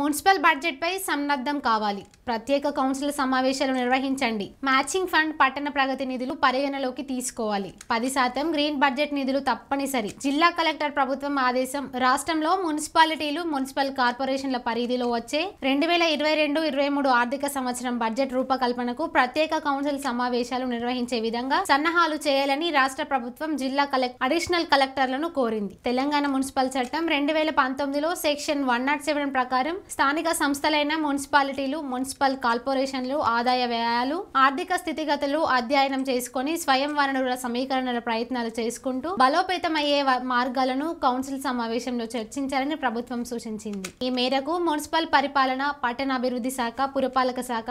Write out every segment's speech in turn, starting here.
municipal బడ్జెట్పై సన్నద్ధం కావాలి ప్రత్యేక కౌన్సిల్ సమావేశాలు నిర్వహించండి మ్యాచింగ్ ఫండ్ పట్టణ ప్రగతి నిధులు పరిగణలోకి తీసుకోవాలి పది శాతం గ్రీన్ బడ్జెట్ నిధులు తప్పనిసరి జిల్లా కలెక్టర్ ప్రభుత్వం ఆదేశం రాష్ట్రంలో మున్సిపాలిటీలు మున్సిపల్ కార్పొరేషన్ల పరిధిలో వచ్చే రెండు వేల ఇరవై రెండు ఇరవై మూడు ఆర్థిక సంవత్సరం బడ్జెట్ రూపకల్పనకు ప్రత్యేక కౌన్సిల్ సమావేశాలు నిర్వహించే విధంగా సన్నాహాలు చేయాలని రాష్ట్ర ప్రభుత్వం జిల్లా కలెక్టర్ అడిషనల్ కలెక్టర్లను కోరింది తెలంగాణ మున్సిపల్ చట్టం రెండు వేల పంతొమ్మిదిలో సెక్షన్ వన్ నాట్ సెవెన్ ప్రకారం స్థానిక సంస్థలైన మున్సిపాలిటీలు మున్సిపల్ కార్పొరేషన్లు ఆదాయ వ్యయాలు ఆర్థిక స్థితిగతులు అధ్యయనం చేసుకుని స్వయం వనరుల సమీకరణల ప్రయత్నాలు చేసుకుంటూ బలోపేతమయ్యే మార్గాలను కౌన్సిల్ సమావేశంలో చర్చించాలని ప్రభుత్వం సూచించింది ఈ మేరకు మున్సిపల్ పరిపాలన పట్టణాభివృద్ధి శాఖ పురపాలక శాఖ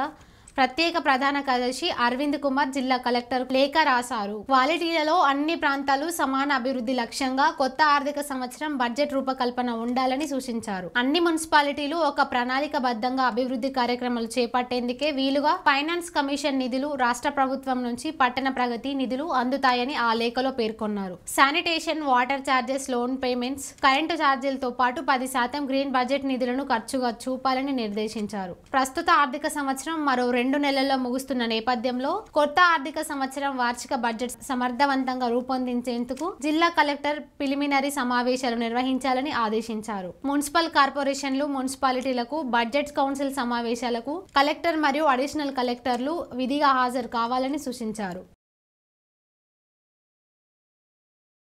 ప్రత్యేక ప్రధాన కార్యదర్శి అరవింద్ కుమార్ జిల్లా కలెక్టర్ లేఖ రాశారు క్వాలిటీలలో అన్ని ప్రాంతాలు సమాన అభివృద్ధి లక్ష్యంగా కొత్త ఆర్థిక సంవత్సరం బడ్జెట్ రూపకల్పన ఉండాలని సూచించారు అన్ని మున్సిపాలిటీలు ఒక ప్రణాళికబద్ధంగా అభివృద్ధి కార్యక్రమాలు చేపట్టేందుకే వీలుగా ఫైనాన్స్ కమిషన్ నిధులు రాష్ట్ర ప్రభుత్వం నుంచి పట్టణ ప్రగతి నిధులు అందుతాయని ఆ లేఖలో పేర్కొన్నారు sanitation water charges loan payments current ఛార్జీలతో పాటు పది శాతం గ్రీన్ బడ్జెట్ నిధులను ఖర్చుగా చూపాలని నిర్దేశించారు ప్రస్తుత ఆర్థిక సంవత్సరం మరో రెండు నెలల్లో ముగుస్తున్న నేపథ్యంలో కొత్త ఆర్థిక సంవత్సరం వార్షిక బడ్జెట్ సమర్థవంతంగా రూపొందించేందుకు జిల్లా కలెక్టర్ ప్రిలిమినరీ సమావేశాలు నిర్వహించాలని ఆదేశించారు మున్సిపల్ కార్పొరేషన్లు మున్సిపాలిటీలకు బడ్జెట్ కౌన్సిల్ సమావేశాలకు కలెక్టర్ మరియు అడిషనల్ కలెక్టర్లు విధిగా హాజరు కావాలని సూచించారు